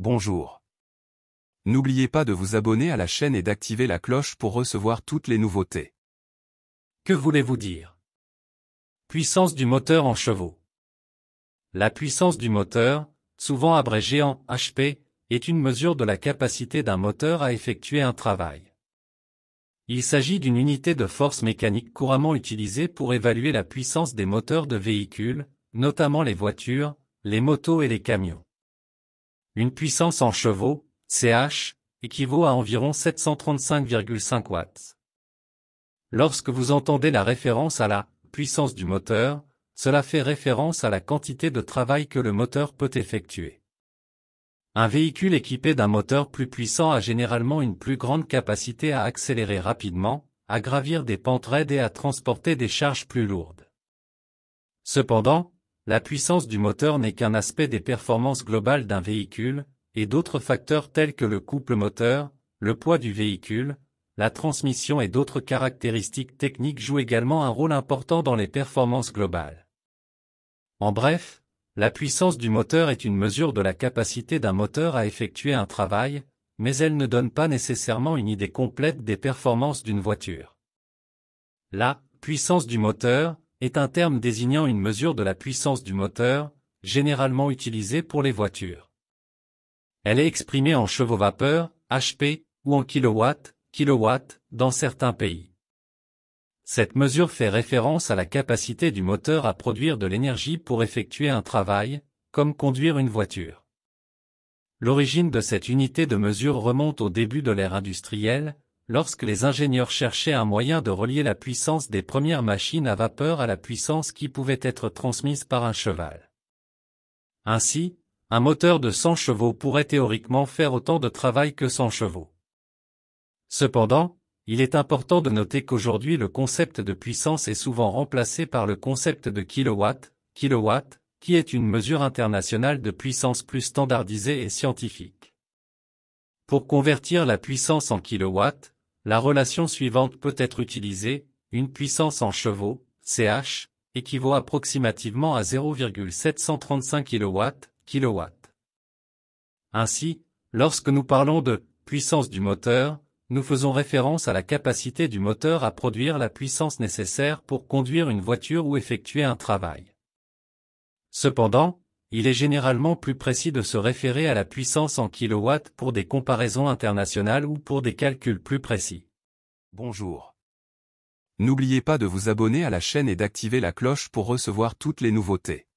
Bonjour. N'oubliez pas de vous abonner à la chaîne et d'activer la cloche pour recevoir toutes les nouveautés. Que voulez-vous dire Puissance du moteur en chevaux. La puissance du moteur, souvent abrégée en HP, est une mesure de la capacité d'un moteur à effectuer un travail. Il s'agit d'une unité de force mécanique couramment utilisée pour évaluer la puissance des moteurs de véhicules, notamment les voitures, les motos et les camions. Une puissance en chevaux, CH, équivaut à environ 735,5 watts. Lorsque vous entendez la référence à la puissance du moteur, cela fait référence à la quantité de travail que le moteur peut effectuer. Un véhicule équipé d'un moteur plus puissant a généralement une plus grande capacité à accélérer rapidement, à gravir des pentes raides et à transporter des charges plus lourdes. Cependant, la puissance du moteur n'est qu'un aspect des performances globales d'un véhicule, et d'autres facteurs tels que le couple moteur, le poids du véhicule, la transmission et d'autres caractéristiques techniques jouent également un rôle important dans les performances globales. En bref, la puissance du moteur est une mesure de la capacité d'un moteur à effectuer un travail, mais elle ne donne pas nécessairement une idée complète des performances d'une voiture. La puissance du moteur est un terme désignant une mesure de la puissance du moteur, généralement utilisée pour les voitures. Elle est exprimée en chevaux-vapeur, HP, ou en kilowatts, kilowatts, dans certains pays. Cette mesure fait référence à la capacité du moteur à produire de l'énergie pour effectuer un travail, comme conduire une voiture. L'origine de cette unité de mesure remonte au début de l'ère industrielle, lorsque les ingénieurs cherchaient un moyen de relier la puissance des premières machines à vapeur à la puissance qui pouvait être transmise par un cheval. Ainsi, un moteur de 100 chevaux pourrait théoriquement faire autant de travail que 100 chevaux. Cependant, il est important de noter qu'aujourd'hui le concept de puissance est souvent remplacé par le concept de kilowatt, kilowatt, qui est une mesure internationale de puissance plus standardisée et scientifique. Pour convertir la puissance en kilowatt, la relation suivante peut être utilisée, une puissance en chevaux, CH, équivaut approximativement à 0,735 kW, kW. Ainsi, lorsque nous parlons de puissance du moteur, nous faisons référence à la capacité du moteur à produire la puissance nécessaire pour conduire une voiture ou effectuer un travail. Cependant, il est généralement plus précis de se référer à la puissance en kilowatts pour des comparaisons internationales ou pour des calculs plus précis. Bonjour. N'oubliez pas de vous abonner à la chaîne et d'activer la cloche pour recevoir toutes les nouveautés.